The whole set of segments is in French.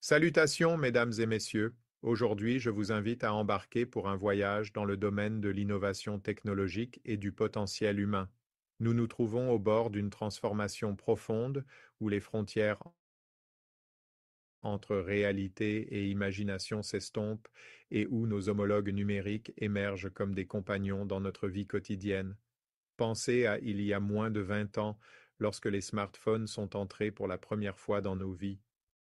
Salutations, mesdames et messieurs. Aujourd'hui, je vous invite à embarquer pour un voyage dans le domaine de l'innovation technologique et du potentiel humain. Nous nous trouvons au bord d'une transformation profonde où les frontières entre réalité et imagination s'estompent et où nos homologues numériques émergent comme des compagnons dans notre vie quotidienne. Pensez à il y a moins de 20 ans, lorsque les smartphones sont entrés pour la première fois dans nos vies.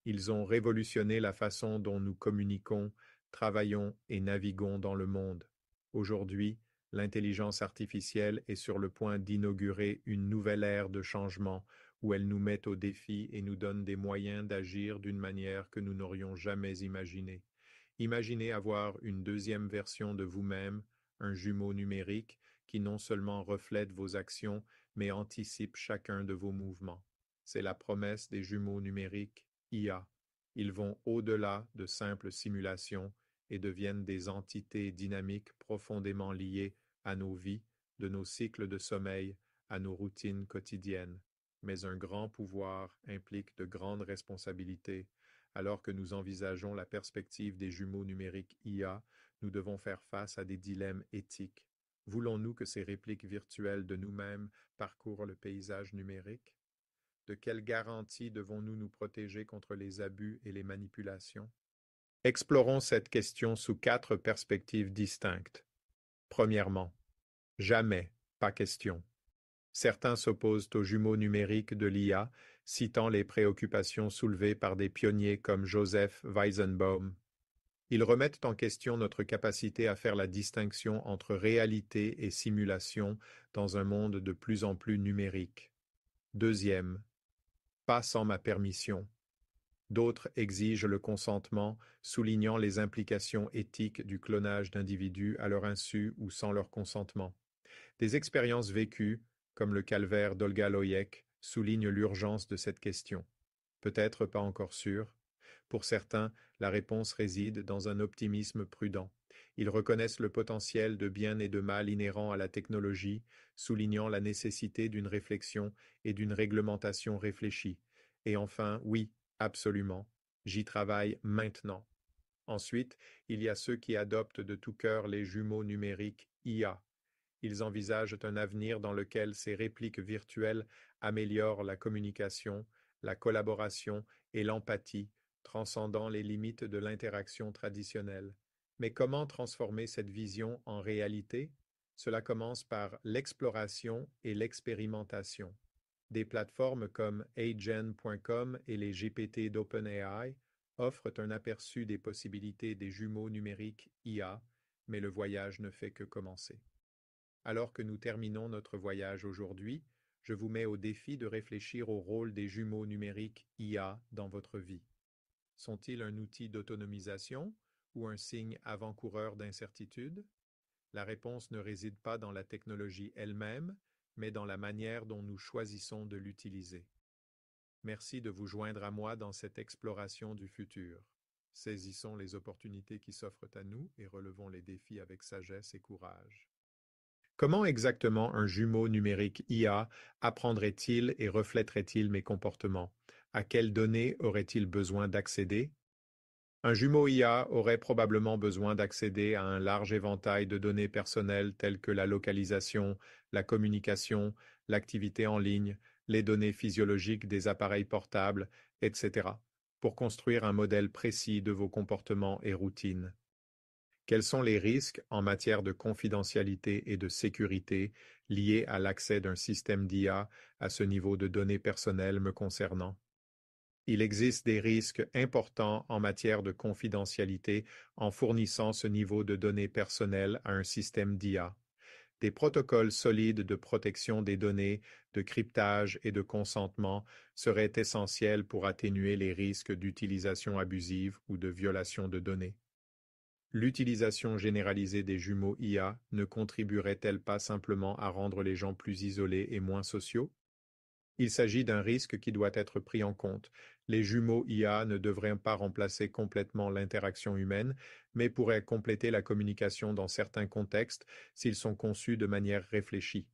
Ils ont révolutionné la façon dont nous communiquons, travaillons et naviguons dans le monde. Aujourd'hui, l'intelligence artificielle est sur le point d'inaugurer une nouvelle ère de changement où elle nous met au défi et nous donne des moyens d'agir d'une manière que nous n'aurions jamais imaginée. Imaginez avoir une deuxième version de vous-même, un jumeau numérique, qui non seulement reflète vos actions, mais anticipe chacun de vos mouvements. C'est la promesse des jumeaux numériques IA. Ils vont au-delà de simples simulations et deviennent des entités dynamiques profondément liées à nos vies, de nos cycles de sommeil, à nos routines quotidiennes. Mais un grand pouvoir implique de grandes responsabilités. Alors que nous envisageons la perspective des jumeaux numériques IA, nous devons faire face à des dilemmes éthiques. Voulons-nous que ces répliques virtuelles de nous-mêmes parcourent le paysage numérique de quelles garanties devons-nous nous protéger contre les abus et les manipulations Explorons cette question sous quatre perspectives distinctes. Premièrement, jamais, pas question. Certains s'opposent aux jumeaux numériques de l'IA, citant les préoccupations soulevées par des pionniers comme Joseph Weizenbaum. Ils remettent en question notre capacité à faire la distinction entre réalité et simulation dans un monde de plus en plus numérique. Deuxième, pas sans ma permission. D'autres exigent le consentement, soulignant les implications éthiques du clonage d'individus à leur insu ou sans leur consentement. Des expériences vécues, comme le calvaire d'Olga Loyek, soulignent l'urgence de cette question. Peut-être pas encore sûre. Pour certains, la réponse réside dans un optimisme prudent. Ils reconnaissent le potentiel de bien et de mal inhérent à la technologie, soulignant la nécessité d'une réflexion et d'une réglementation réfléchie. Et enfin, oui, absolument, j'y travaille maintenant. Ensuite, il y a ceux qui adoptent de tout cœur les jumeaux numériques IA. Ils envisagent un avenir dans lequel ces répliques virtuelles améliorent la communication, la collaboration et l'empathie, transcendant les limites de l'interaction traditionnelle. Mais comment transformer cette vision en réalité Cela commence par l'exploration et l'expérimentation. Des plateformes comme agen.com et les GPT d'OpenAI offrent un aperçu des possibilités des jumeaux numériques IA, mais le voyage ne fait que commencer. Alors que nous terminons notre voyage aujourd'hui, je vous mets au défi de réfléchir au rôle des jumeaux numériques IA dans votre vie. Sont-ils un outil d'autonomisation ou un signe avant-coureur d'incertitude La réponse ne réside pas dans la technologie elle-même, mais dans la manière dont nous choisissons de l'utiliser. Merci de vous joindre à moi dans cette exploration du futur. Saisissons les opportunités qui s'offrent à nous et relevons les défis avec sagesse et courage. Comment exactement un jumeau numérique IA apprendrait-il et reflèterait-il mes comportements À quelles données aurait-il besoin d'accéder un jumeau IA aurait probablement besoin d'accéder à un large éventail de données personnelles telles que la localisation, la communication, l'activité en ligne, les données physiologiques des appareils portables, etc., pour construire un modèle précis de vos comportements et routines. Quels sont les risques en matière de confidentialité et de sécurité liés à l'accès d'un système d'IA à ce niveau de données personnelles me concernant il existe des risques importants en matière de confidentialité en fournissant ce niveau de données personnelles à un système d'IA. Des protocoles solides de protection des données, de cryptage et de consentement seraient essentiels pour atténuer les risques d'utilisation abusive ou de violation de données. L'utilisation généralisée des jumeaux IA ne contribuerait-elle pas simplement à rendre les gens plus isolés et moins sociaux il s'agit d'un risque qui doit être pris en compte. Les jumeaux IA ne devraient pas remplacer complètement l'interaction humaine, mais pourraient compléter la communication dans certains contextes s'ils sont conçus de manière réfléchie.